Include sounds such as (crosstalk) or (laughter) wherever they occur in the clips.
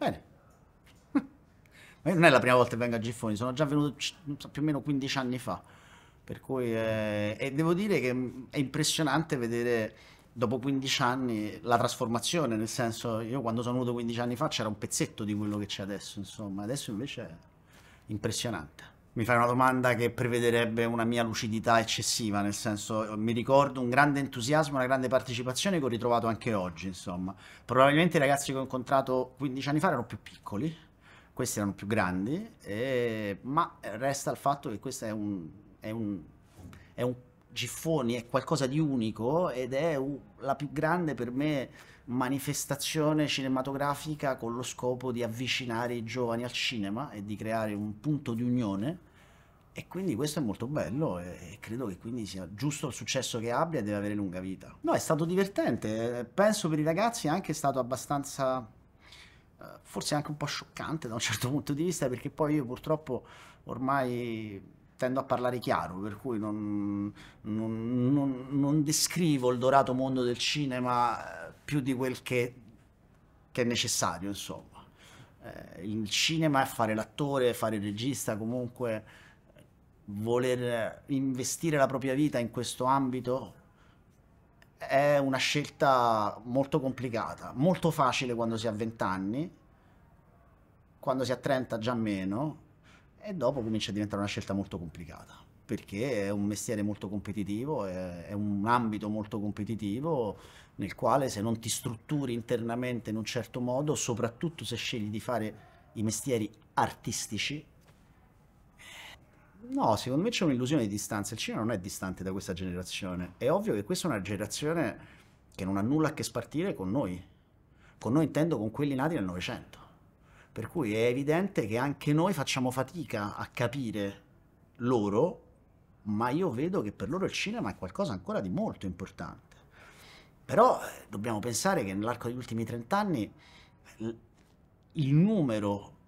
Bene. (laughs) Ma non è la prima volta che vengo a Giffoni, sono già venuto so, più o meno 15 anni fa. Per cui eh, e devo dire che è impressionante vedere dopo 15 anni la trasformazione, nel senso io quando sono venuto 15 anni fa c'era un pezzetto di quello che c'è adesso, insomma, adesso invece è impressionante mi fai una domanda che prevederebbe una mia lucidità eccessiva, nel senso mi ricordo un grande entusiasmo, una grande partecipazione che ho ritrovato anche oggi, insomma. Probabilmente i ragazzi che ho incontrato 15 anni fa erano più piccoli, questi erano più grandi, e... ma resta il fatto che questo è un, è un, è un Giffoni è qualcosa di unico ed è la più grande per me manifestazione cinematografica con lo scopo di avvicinare i giovani al cinema e di creare un punto di unione e quindi questo è molto bello e credo che quindi sia giusto il successo che abbia e deve avere lunga vita. No, è stato divertente, eh, penso per i ragazzi è anche stato abbastanza, eh, forse anche un po' scioccante da un certo punto di vista, perché poi io purtroppo ormai tendo a parlare chiaro, per cui non, non, non, non descrivo il dorato mondo del cinema eh, più di quel che, che è necessario, insomma. il cinema è fare l'attore, fare il regista, comunque voler investire la propria vita in questo ambito è una scelta molto complicata, molto facile quando si ha 20 anni, quando si ha 30 già meno e dopo comincia a diventare una scelta molto complicata perché è un mestiere molto competitivo, è, è un ambito molto competitivo nel quale se non ti strutturi internamente in un certo modo, soprattutto se scegli di fare i mestieri artistici, No, secondo me c'è un'illusione di distanza. Il cinema non è distante da questa generazione. È ovvio che questa è una generazione che non ha nulla a che spartire con noi. Con noi intendo con quelli nati nel Novecento. Per cui è evidente che anche noi facciamo fatica a capire loro, ma io vedo che per loro il cinema è qualcosa ancora di molto importante. Però eh, dobbiamo pensare che nell'arco degli ultimi trent'anni il numero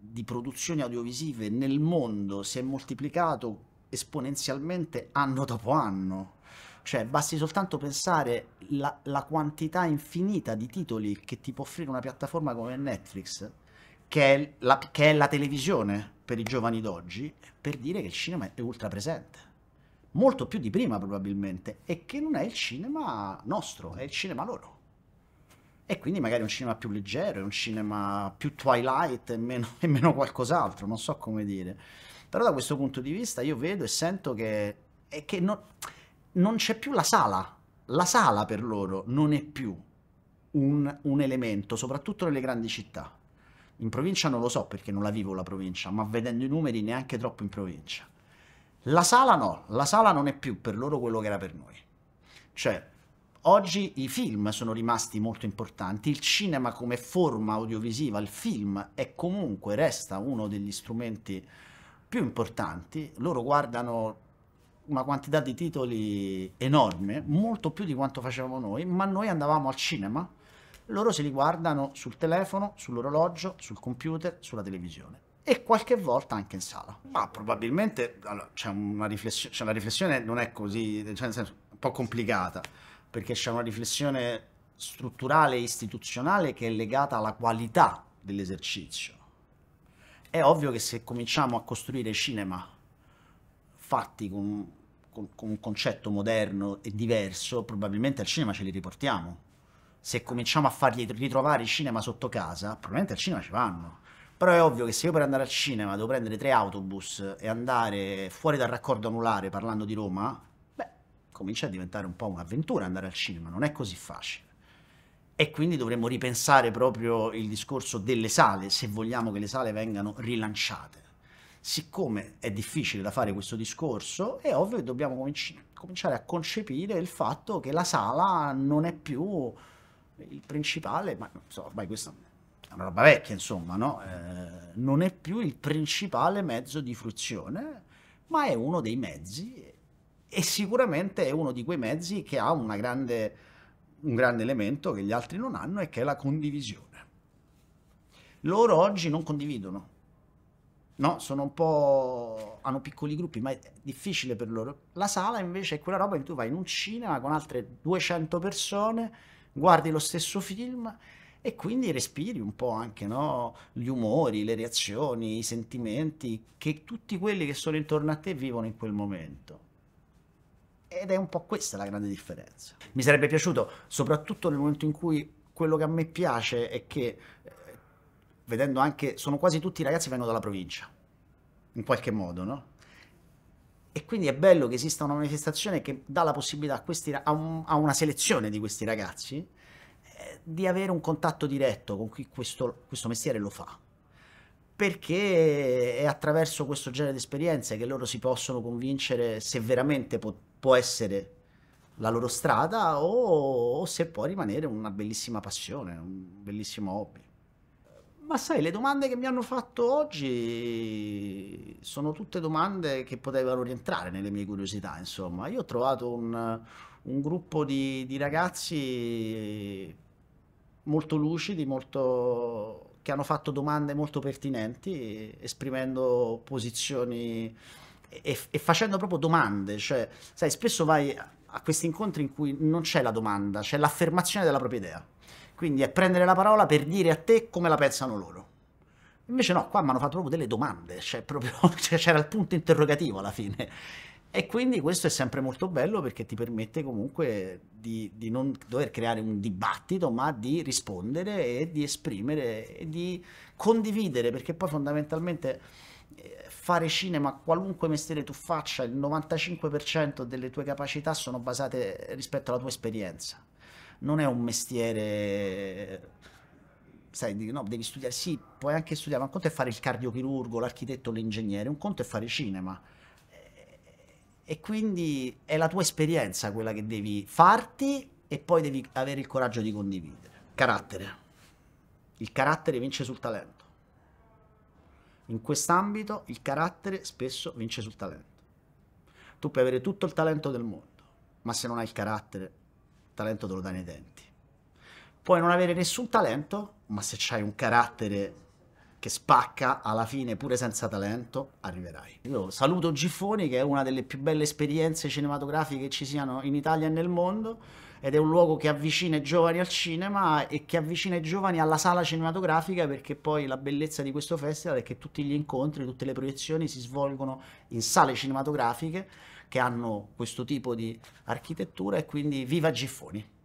di produzioni audiovisive nel mondo si è moltiplicato esponenzialmente anno dopo anno. Cioè, basti soltanto pensare la, la quantità infinita di titoli che ti può offrire una piattaforma come Netflix, che è la, che è la televisione per i giovani d'oggi, per dire che il cinema è ultra presente molto più di prima probabilmente, e che non è il cinema nostro, è il cinema loro. E quindi magari un cinema più leggero, un cinema più Twilight e meno, (laughs) e meno qualcos'altro, non so come dire. Però da questo punto di vista io vedo e sento che, e che non, non c'è più la sala. La sala per loro non è più un, un elemento, soprattutto nelle grandi città. In provincia non lo so perché non la vivo la provincia, ma vedendo i numeri neanche troppo in provincia. La sala no, la sala non è più per loro quello che era per noi. Cioè, Oggi i film sono rimasti molto importanti, il cinema come forma audiovisiva, il film è comunque, resta uno degli strumenti più importanti, loro guardano una quantità di titoli enorme, molto più di quanto facevamo noi, ma noi andavamo al cinema, loro se li guardano sul telefono, sull'orologio, sul computer, sulla televisione e qualche volta anche in sala. Ma probabilmente allora, c'è, una riflessione, c'è cioè una riflessione, non è così, cioè, senso, un po' complicata perché c'è una riflessione strutturale e istituzionale che è legata alla qualità dell'esercizio. È ovvio che se cominciamo a costruire cinema fatti con, con, con un concetto moderno e diverso, probabilmente al cinema ce li riportiamo. Se cominciamo a fargli ritrovare il cinema sotto casa, probabilmente al cinema ci vanno. Però è ovvio che se io per andare al cinema devo prendere tre autobus e andare fuori dal raccordo anulare parlando di Roma, comincia a diventare un po' un'avventura andare al cinema, non è così facile. E quindi dovremmo ripensare proprio il discorso delle sale, se vogliamo che le sale vengano rilanciate. Siccome è difficile da fare questo discorso, è ovvio che dobbiamo cominci- cominciare a concepire il fatto che la sala non è più il principale, ma so, ormai questa è una roba vecchia, insomma, no? eh, non è più il principale mezzo di fruizione, ma è uno dei mezzi e sicuramente è uno di quei mezzi che ha grande, un grande elemento che gli altri non hanno e che è la condivisione. Loro oggi non condividono, no? Sono un po'... hanno piccoli gruppi, ma è difficile per loro. La sala invece è quella roba in cui tu vai in un cinema con altre 200 persone, guardi lo stesso film e quindi respiri un po' anche no? gli umori, le reazioni, i sentimenti che tutti quelli che sono intorno a te vivono in quel momento. Ed è un po' questa la grande differenza. Mi sarebbe piaciuto, soprattutto nel momento in cui quello che a me piace è che, eh, vedendo anche, sono quasi tutti i ragazzi che vengono dalla provincia, in qualche modo, no? E quindi è bello che esista una manifestazione che dà la possibilità a, questi, a, un, a una selezione di questi ragazzi eh, di avere un contatto diretto con chi questo, questo mestiere lo fa perché è attraverso questo genere di esperienze che loro si possono convincere se veramente pot- può essere la loro strada o, o se può rimanere una bellissima passione, un bellissimo hobby. Ma sai, le domande che mi hanno fatto oggi sono tutte domande che potevano rientrare nelle mie curiosità, insomma. Io ho trovato un, un gruppo di, di, ragazzi molto lucidi, molto, che hanno fatto domande molto pertinenti, esprimendo posizioni e, e facendo proprio domande, cioè, sai, spesso vai a questi incontri in cui non c'è la domanda, c'è l'affermazione della propria idea. Quindi è prendere la parola per dire a te come la pensano loro. Invece no, qua mi hanno fatto proprio delle domande, cioè proprio, (laughs) cioè c'era il punto interrogativo alla fine. E quindi questo è sempre molto bello perché ti permette comunque di, di non dover creare un dibattito, ma di rispondere e di esprimere e di condividere, perché poi fondamentalmente eh, fare cinema, qualunque mestiere tu faccia, il 95% delle tue capacità sono basate rispetto alla tua esperienza. Non è un mestiere sai, no, devi studiare, sì, puoi anche studiare, ma un conto è fare il cardiochirurgo, l'architetto, l'ingegnere, un conto è fare cinema. E quindi è la tua esperienza quella che devi farti e poi devi avere il coraggio di condividere. Carattere. Il carattere vince sul talento. In quest'ambito il carattere spesso vince sul talento. Tu puoi avere tutto il talento del mondo, ma se non hai il carattere, il talento te lo dai nei denti. Puoi non avere nessun talento, ma se hai un carattere che spacca alla fine pure senza talento arriverai. Io saluto Giffoni che è una delle più belle esperienze cinematografiche che ci siano in Italia e nel mondo ed è un luogo che avvicina i giovani al cinema e che avvicina i giovani alla sala cinematografica perché poi la bellezza di questo festival è che tutti gli incontri, tutte le proiezioni si svolgono in sale cinematografiche che hanno questo tipo di architettura e quindi viva Giffoni!